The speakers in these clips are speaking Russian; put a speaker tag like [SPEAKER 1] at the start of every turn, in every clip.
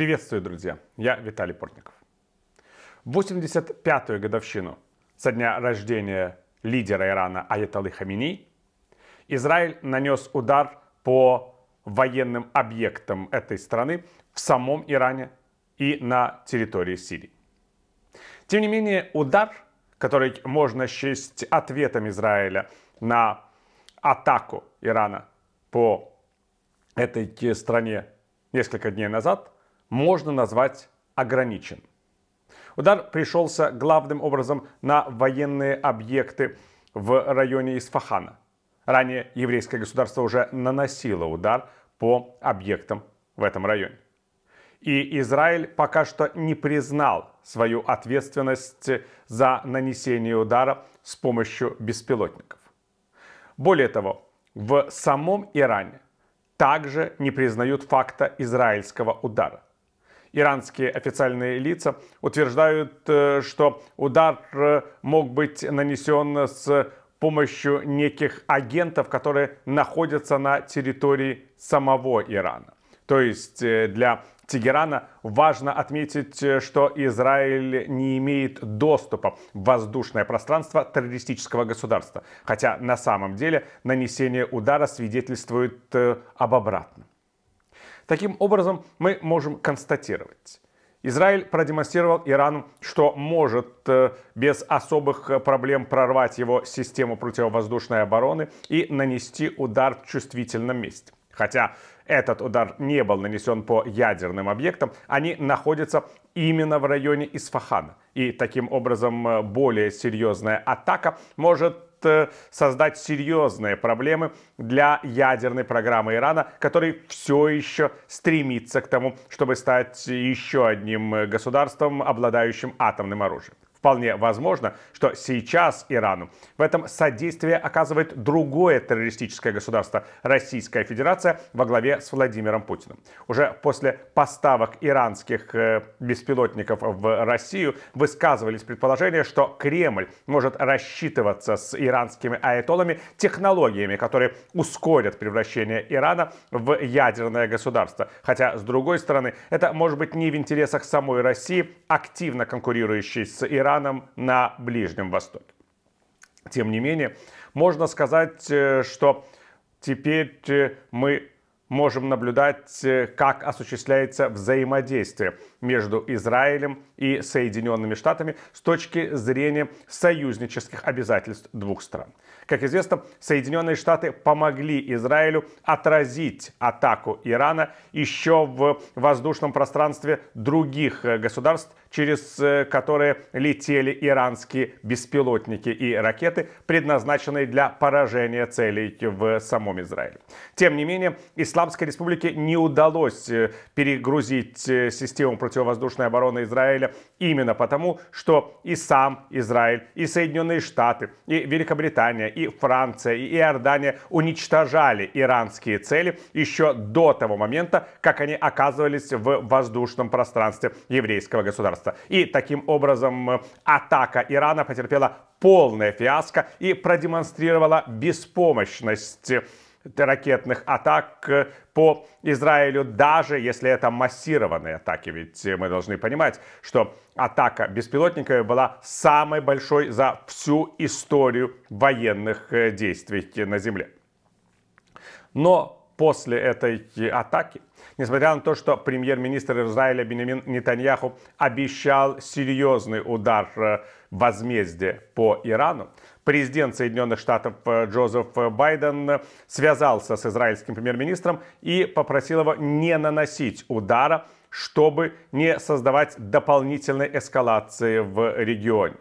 [SPEAKER 1] Приветствую, друзья! Я Виталий Портников. 85-ю годовщину со дня рождения лидера Ирана Аяталы Хамини Израиль нанес удар по военным объектам этой страны в самом Иране и на территории Сирии. Тем не менее, удар, который можно счесть ответом Израиля на атаку Ирана по этой стране несколько дней назад – можно назвать ограничен. Удар пришелся главным образом на военные объекты в районе Исфахана. Ранее еврейское государство уже наносило удар по объектам в этом районе. И Израиль пока что не признал свою ответственность за нанесение удара с помощью беспилотников. Более того, в самом Иране также не признают факта израильского удара. Иранские официальные лица утверждают, э, что удар э, мог быть нанесен с помощью неких агентов, которые находятся на территории самого Ирана. То есть э, для Тегерана важно отметить, что Израиль не имеет доступа в воздушное пространство террористического государства, хотя на самом деле нанесение удара свидетельствует об обратном. Таким образом, мы можем констатировать. Израиль продемонстрировал Ирану, что может э, без особых э, проблем прорвать его систему противовоздушной обороны и нанести удар в чувствительном месте. Хотя этот удар не был нанесен по ядерным объектам, они находятся именно в районе Исфахана. И таким образом э, более серьезная атака может Э, создать серьезные проблемы для ядерной программы Ирана, который все еще стремится к тому, чтобы стать еще одним э, государством, обладающим атомным оружием. Вполне возможно, что сейчас Ирану в этом содействие оказывает другое террористическое государство – Российская Федерация во главе с Владимиром Путиным. Уже после поставок иранских э, беспилотников в Россию высказывались предположения, что Кремль может рассчитываться с иранскими аэтолами технологиями, которые ускорят превращение Ирана в ядерное государство. Хотя, с другой стороны, это может быть не в интересах самой России, активно конкурирующей с Ираном, странам на Ближнем Востоке. Тем не менее, можно сказать, э, что теперь э, мы можем наблюдать, э, как осуществляется взаимодействие между Израилем и Соединенными Штатами с точки зрения союзнических обязательств двух стран. Как известно, Соединенные Штаты помогли Израилю отразить атаку Ирана еще в воздушном пространстве других государств, через э, которые летели иранские беспилотники и ракеты, предназначенные для поражения целей в самом Израиле. Тем не менее, Исламской республике не удалось э, перегрузить э, систему противовоздушной обороны Израиля именно потому, что и сам Израиль, и Соединенные Штаты, и Великобритания, и Франция, и Иордания уничтожали иранские цели еще до того момента, как они оказывались в воздушном пространстве еврейского государства пространства. И таким образом э, атака Ирана потерпела полное фиаско и продемонстрировала беспомощность э, ракетных атак э, по Израилю, даже если это массированные атаки. Ведь мы должны понимать, что атака беспилотниками была самой большой за всю историю военных действий на Земле. Но после этой атаки. Несмотря на то, что премьер-министр Израиля Бенемин Нетаньяху обещал серьезный удар э, возмездия по Ирану, президент Соединенных Штатов э, Джозеф Байден э, связался с израильским премьер-министром и попросил его не наносить удара, чтобы не создавать дополнительной эскалации в регионе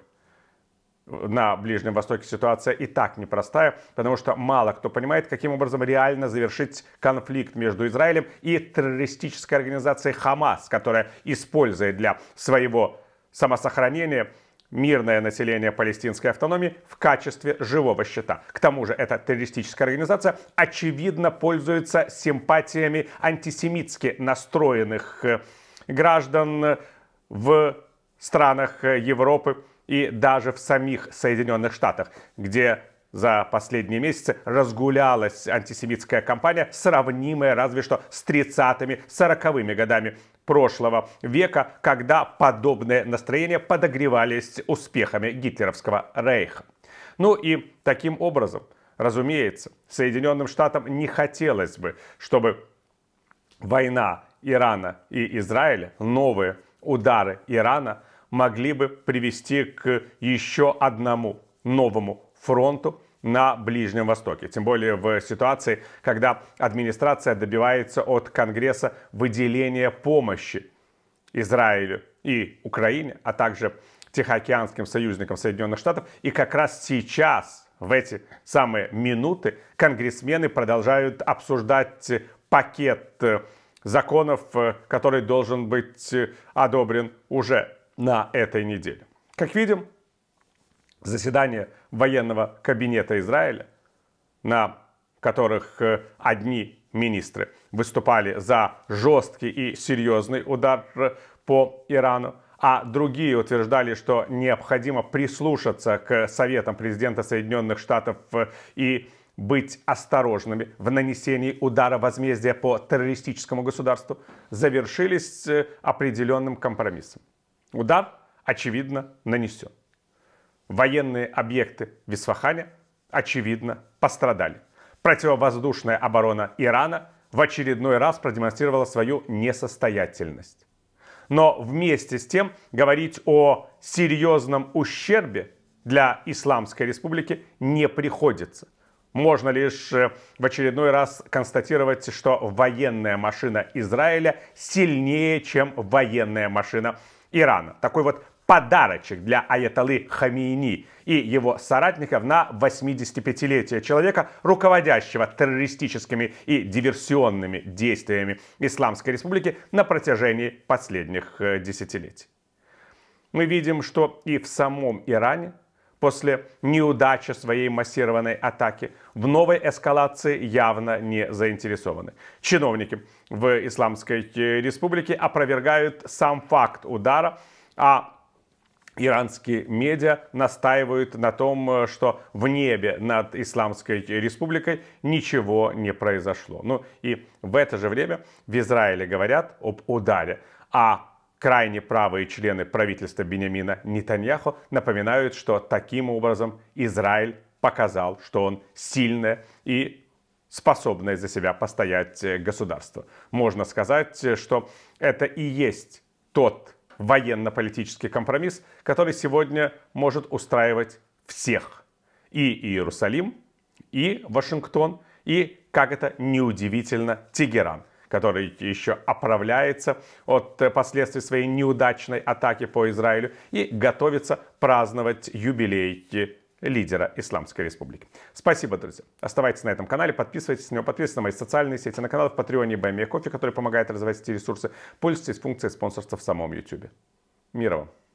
[SPEAKER 1] на Ближнем Востоке ситуация и так непростая, потому что мало кто понимает, каким образом реально завершить конфликт между Израилем и террористической организацией Хамас, которая использует для своего самосохранения мирное население палестинской автономии в качестве живого счета. К тому же эта террористическая организация очевидно пользуется симпатиями антисемитски настроенных э, граждан э, в странах э, Европы, и даже в самих Соединенных Штатах, где за последние месяцы разгулялась антисемитская кампания, сравнимая разве что с 30-ми, 40-ми годами прошлого века, когда подобные настроения подогревались успехами гитлеровского рейха. Ну и таким образом, разумеется, Соединенным Штатам не хотелось бы, чтобы война Ирана и Израиля, новые удары Ирана – могли бы привести к еще одному новому фронту на Ближнем Востоке. Тем более в ситуации, когда администрация добивается от Конгресса выделения помощи Израилю и Украине, а также Тихоокеанским союзникам Соединенных Штатов. И как раз сейчас, в эти самые минуты, конгрессмены продолжают обсуждать пакет э, законов, э, который должен быть э, одобрен уже на этой неделе. Как видим, заседания военного кабинета Израиля, на которых э, одни министры выступали за жесткий и серьезный удар э, по Ирану, а другие утверждали, что необходимо прислушаться к советам президента Соединенных Штатов э, и быть осторожными в нанесении удара возмездия по террористическому государству, завершились определенным компромиссом. Удар, очевидно, нанесен. Военные объекты в Исфахане, очевидно, пострадали. Противовоздушная оборона Ирана в очередной раз продемонстрировала свою несостоятельность. Но вместе с тем говорить о серьезном ущербе для Исламской Республики не приходится. Можно лишь э, в очередной раз констатировать, что военная машина Израиля сильнее, чем военная машина Ирана. Такой вот подарочек для аятолы Хамини и его соратников на 85-летие человека, руководящего террористическими и диверсионными действиями Исламской Республики на протяжении последних э, десятилетий. Мы видим, что и в самом Иране после неудачи своей массированной атаки, в новой эскалации явно не заинтересованы. Чиновники в Исламской Республике опровергают сам факт удара, а иранские медиа настаивают на том, что в небе над Исламской Республикой ничего не произошло. Ну и в это же время в Израиле говорят об ударе. А Крайне правые члены правительства Бениамина Нетаньяху напоминают, что таким образом Израиль показал, что он сильное и способное за себя постоять э, государство. Можно сказать, э, что это и есть тот военно-политический компромисс, который сегодня может устраивать всех. И Иерусалим, и Вашингтон, и, как это неудивительно, Тегеран который еще оправляется от э, последствий своей неудачной атаки по Израилю и готовится праздновать юбилей лидера Исламской Республики. Спасибо, друзья. Оставайтесь на этом канале, подписывайтесь на него, подписывайтесь на мои социальные сети, на канал в Патреоне и Баймия Кофе, который помогает развивать эти ресурсы. Пользуйтесь функцией спонсорства в самом YouTube. Мира вам!